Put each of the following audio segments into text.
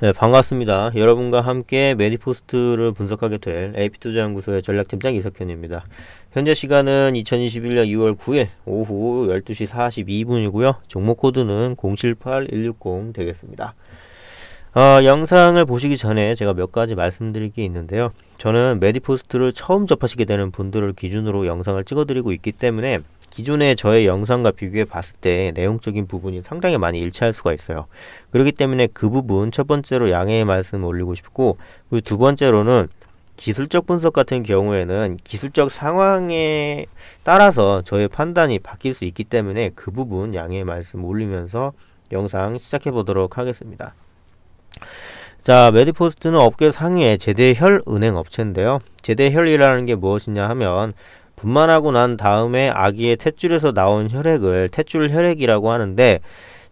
네, 반갑습니다. 여러분과 함께 메디포스트를 분석하게 될 AP투자연구소의 전략팀장 이석현입니다. 현재 시간은 2021년 2월 9일 오후 12시 42분이고요. 종목 코드는 078160 되겠습니다. 어, 영상을 보시기 전에 제가 몇 가지 말씀드릴 게 있는데요. 저는 메디포스트를 처음 접하시게 되는 분들을 기준으로 영상을 찍어드리고 있기 때문에 기존의 저의 영상과 비교해 봤을 때 내용적인 부분이 상당히 많이 일치할 수가 있어요. 그렇기 때문에 그 부분 첫 번째로 양해의 말씀을 올리고 싶고 그리고 두 번째로는 기술적 분석 같은 경우에는 기술적 상황에 따라서 저의 판단이 바뀔 수 있기 때문에 그 부분 양해의 말씀 을 올리면서 영상 시작해 보도록 하겠습니다. 자, 메디포스트는 업계 상위의 제대혈 은행 업체인데요. 제대혈이라는 게 무엇이냐 하면 분만하고 난 다음에 아기의 탯줄에서 나온 혈액을 탯줄 혈액이라고 하는데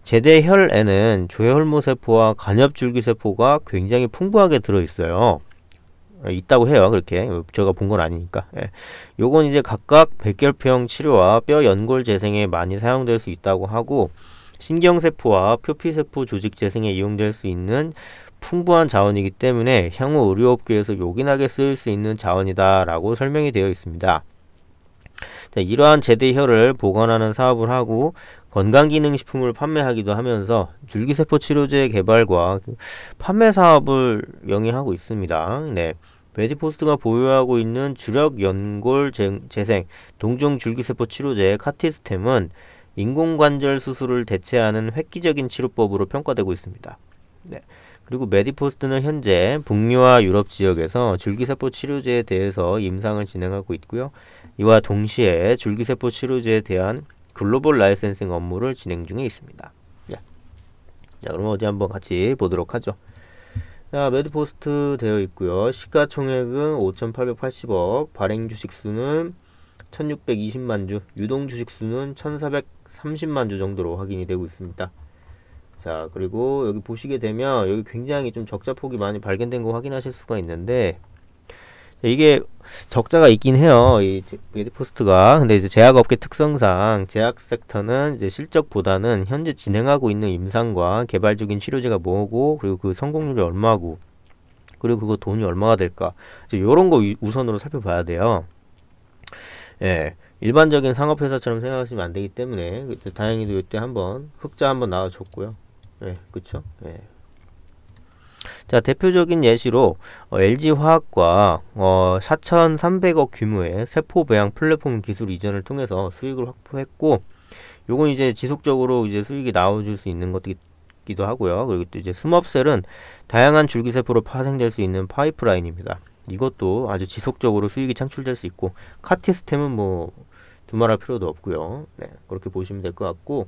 제대혈에는 조혈모세포와 간엽줄기세포가 굉장히 풍부하게 들어있어요. 예, 있다고 해요. 그렇게. 제가 본 건 아니니까. 예. 요건 이제 각각 백혈병 치료와 뼈 연골 재생에 많이 사용될 수 있다고 하고 신경세포와 표피세포 조직 재생에 이용될 수 있는 풍부한 자원이기 때문에 향후 의료업계에서 요긴하게 쓰일 수 있는 자원이다라고 설명이 되어 있습니다. 네, 이러한 제대혈을 보관하는 사업을 하고 건강기능식품을 판매하기도 하면서 줄기세포 치료제 개발과 판매 사업을 영위하고 있습니다. 네. 메디포스트가 보유하고 있는 주력 연골 재생 동종 줄기세포 치료제 카티스템은 인공관절 수술을 대체하는 획기적인 치료법으로 평가되고 있습니다. 네. 그리고 메디포스트는 현재 북유와 유럽 지역에서 줄기세포 치료제에 대해서 임상을 진행하고 있고요. 이와 동시에 줄기세포 치료제에 대한 글로벌 라이센싱 업무를 진행 중에 있습니다. 예. 자, 그럼 어디 한번 같이 보도록 하죠. 자, 메디포스트 되어 있고요. 시가총액은 5,880억, 발행 주식수는 1,620만 주, 유동 주식수는 1,430만 주 정도로 확인이 되고 있습니다. 자 그리고 여기 보시게 되면 여기 굉장히 좀 적자 폭이 많이 발견된 거 확인하실 수가 있는데 이게 적자가 있긴 해요. 이 포스트가. 근데 이제 제약업계 특성상 제약 섹터는 이제 실적보다는 현재 진행하고 있는 임상과 개발 중인 치료제가 뭐고 그리고 그 성공률이 얼마고 그리고 그거 돈이 얼마가 될까. 이제 요런 거 우선으로 살펴봐야 돼요. 예. 일반적인 상업회사처럼 생각하시면 안 되기 때문에 그, 다행히도 이때 한번 흑자 한번 나와줬고요. 예, 그쵸? 예. 자, 대표적인 예시로 어, LG화학과 어, 4,300억 규모의 세포배양 플랫폼 기술 이전을 통해서 수익을 확보했고 요건 이제 지속적으로 이제 수익이 나와줄 수 있는 것이기도 하고요. 그리고 또 이제 스머셀은 다양한 줄기세포로 파생될 수 있는 파이프라인입니다. 이것도 아주 지속적으로 수익이 창출될 수 있고 카티스템은 뭐 두말할 필요도 없고요. 네, 그렇게 보시면 될 것 같고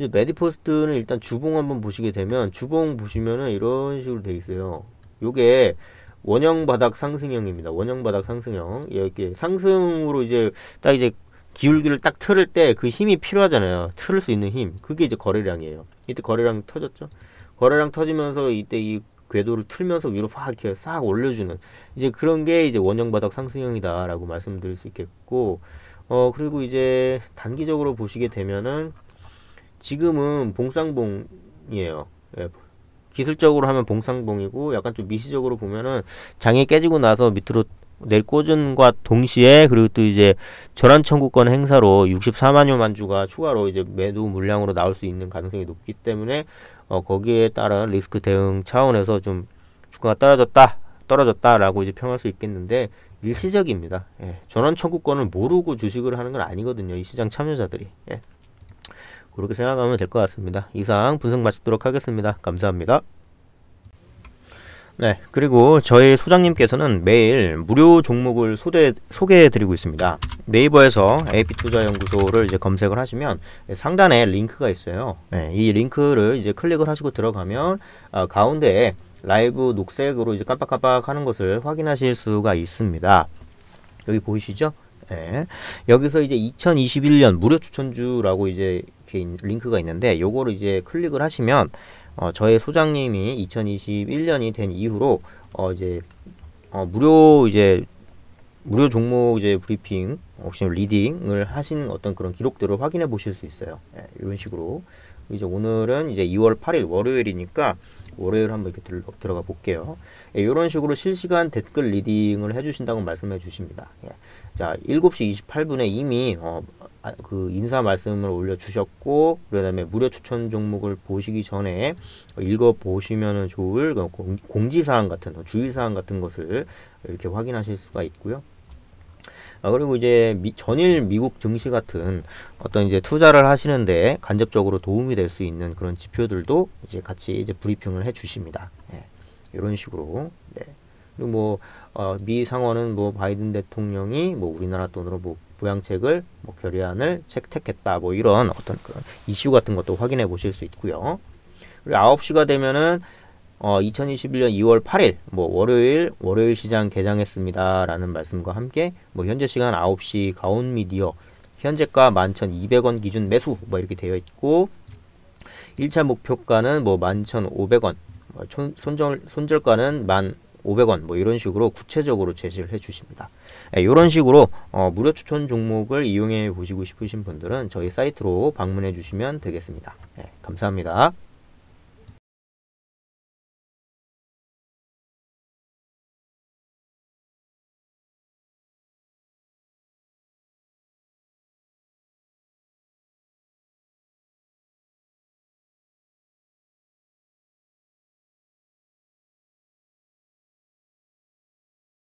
이제 메디포스트는 일단 주봉 한번 보시게 되면 주봉 보시면은 이런 식으로 돼 있어요. 요게 원형 바닥 상승형입니다. 원형 바닥 상승형. 예, 이렇게 상승으로 이제 딱 이제 기울기를 딱 틀을 때 그 힘이 필요하잖아요. 틀을 수 있는 힘. 그게 이제 거래량이에요. 이때 거래량 터졌죠. 거래량 터지면서 이때 이 궤도를 틀면서 위로 확 이렇게 싹 올려주는 이제 그런 게 이제 원형 바닥 상승형이다라고 말씀드릴 수 있겠고 어 그리고 이제 단기적으로 보시게 되면은 지금은 봉쌍봉이에요. 예, 기술적으로 하면 봉쌍봉이고 약간 좀 미시적으로 보면은 장이 깨지고 나서 밑으로 내꽂음과 동시에 그리고 또 이제 전환청구권 행사로 64만여 만주가 추가로 이제 매도 물량으로 나올 수 있는 가능성이 높기 때문에 어 거기에 따른 리스크 대응 차원에서 좀 주가가 떨어졌다 떨어졌다라고 이제 평할 수 있겠는데 일시적입니다. 예. 전환청구권을 모르고 주식을 하는 건 아니거든요. 이 시장 참여자들이. 예. 그렇게 생각하면 될 것 같습니다. 이상 분석 마치도록 하겠습니다. 감사합니다. 네, 그리고 저희 소장님께서는 매일 무료 종목을 소개, 소개해드리고 있습니다. 네이버에서 AP투자연구소를 이제 검색을 하시면 상단에 링크가 있어요. 네, 이 링크를 이제 클릭을 하시고 들어가면 아, 가운데에 라이브 녹색으로 이제 깜빡깜빡 하는 것을 확인하실 수가 있습니다. 여기 보이시죠? 네, 여기서 이제 2021년 무료 추천주라고 이제 이렇게 링크가 있는데 요거를 이제 클릭을 하시면 어, 저의 소장님이 2021년이 된 이후로 어, 이제 어, 무료 이제 무료 종목 이제 브리핑 혹시 리딩을 하신 어떤 그런 기록들을 확인해 보실 수 있어요. 예, 이런 식으로 이제 오늘은 이제 2월 8일 월요일이니까 월요일 한번 이렇게 들, 어가 볼게요. 예, 이런 식으로 실시간 댓글 리딩을 해주신다고 말씀해 주십니다. 예. 자, 7시 28분에 이미 어, 아, 그 인사 말씀을 올려주셨고 그다음에 무료 추천 종목을 보시기 전에 읽어보시면 좋을 공지사항 같은 주의사항 같은 것을 이렇게 확인하실 수가 있고요. 아, 그리고 이제 미, 전일 미국 증시 같은 어떤 이제 투자를 하시는데 간접적으로 도움이 될 수 있는 그런 지표들도 이제 같이 이제 브리핑을 해 주십니다. 예. 이런 식으로. 네. 그리고 뭐, 어, 미 상원은 뭐 바이든 대통령이 뭐 우리나라 돈으로 뭐 부양책을 뭐 결의안을 채택했다. 뭐 이런 어떤 그 이슈 같은 것도 확인해 보실 수 있고요. 그리고 9시가 되면은 어, 2021년 2월 8일 뭐 월요일 월요일 시장 개장했습니다라는 말씀과 함께 뭐 현재 시간 9시 가온 미디어 현재가 11,200원 기준 매수 뭐 이렇게 되어 있고 1차 목표가는 뭐 11,500원 뭐 손절 손절가는 1,500원 뭐 이런 식으로 구체적으로 제시를 해 주십니다. 예, 이런 식으로 어, 무료 추천 종목을 이용해 보시고 싶으신 분들은 저희 사이트로 방문해 주시면 되겠습니다. 예, 감사합니다.